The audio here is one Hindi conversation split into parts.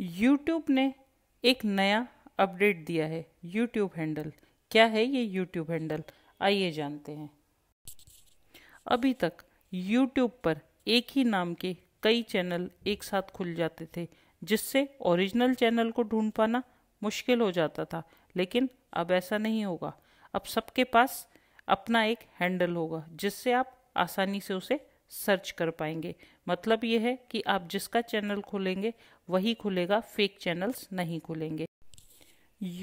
यूट्यूब ने एक नया अपडेट दिया है यूट्यूब हैंडल क्या है ये यूट्यूब हैंडल आइए जानते हैं अभी तक यूट्यूब पर एक ही नाम के कई चैनल एक साथ खुल जाते थे जिससे ओरिजिनल चैनल को ढूंढ पाना मुश्किल हो जाता था लेकिन अब ऐसा नहीं होगा अब सबके पास अपना एक हैंडल होगा जिससे आप आसानी से उसे सर्च कर पाएंगे मतलब ये है कि आप जिसका चैनल खोलेंगे वही खुलेगा फेक चैनल्स नहीं खुलेंगे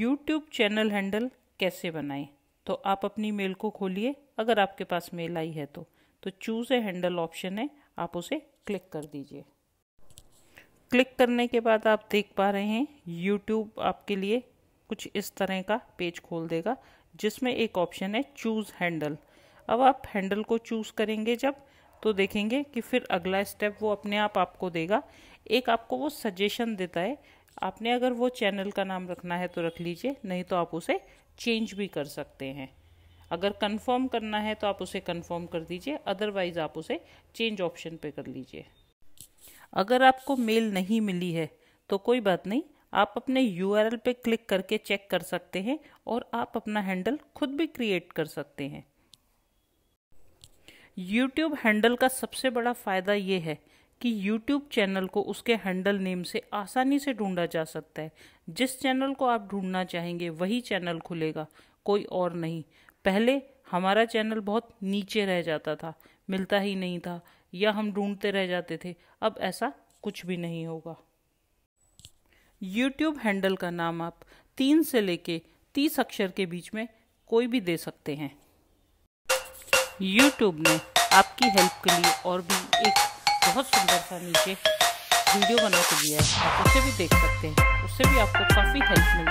यूट्यूब चैनल हैंडल कैसे बनाएं तो आप अपनी मेल को खोलिए अगर आपके पास मेल आई है तो तो चूज़ ए हैंडल ऑप्शन है आप उसे क्लिक कर दीजिए क्लिक करने के बाद आप देख पा रहे हैं यूट्यूब आपके लिए कुछ इस तरह का पेज खोल देगा जिसमें एक ऑप्शन है चूज़ हैंडल अब आप हैंडल को चूज़ करेंगे जब तो देखेंगे कि फिर अगला स्टेप वो अपने आप आपको देगा एक आपको वो सजेशन देता है आपने अगर वो चैनल का नाम रखना है तो रख लीजिए नहीं तो आप उसे चेंज भी कर सकते हैं अगर कंफर्म करना है तो आप उसे कंफर्म कर दीजिए अदरवाइज़ आप उसे चेंज ऑप्शन पे कर लीजिए अगर आपको मेल नहीं मिली है तो कोई बात नहीं आप अपने यू पे क्लिक करके चेक कर सकते हैं और आप अपना हैंडल खुद भी क्रिएट कर सकते हैं यूट्यूब हैंडल का सबसे बड़ा फ़ायदा ये है कि यूट्यूब चैनल को उसके हैंडल नेम से आसानी से ढूंढा जा सकता है जिस चैनल को आप ढूंढना चाहेंगे वही चैनल खुलेगा कोई और नहीं पहले हमारा चैनल बहुत नीचे रह जाता था मिलता ही नहीं था या हम ढूंढते रह जाते थे अब ऐसा कुछ भी नहीं होगा यूट्यूब हैंडल का नाम आप तीन से लेके तीस अक्षर के बीच में कोई भी दे सकते हैं यूट्यूब ने आपकी हेल्प के लिए और भी एक बहुत सुंदर सा नीचे वीडियो बना के दिया है आप उसे भी देख सकते हैं उससे भी आपको काफ़ी हेल्प मिल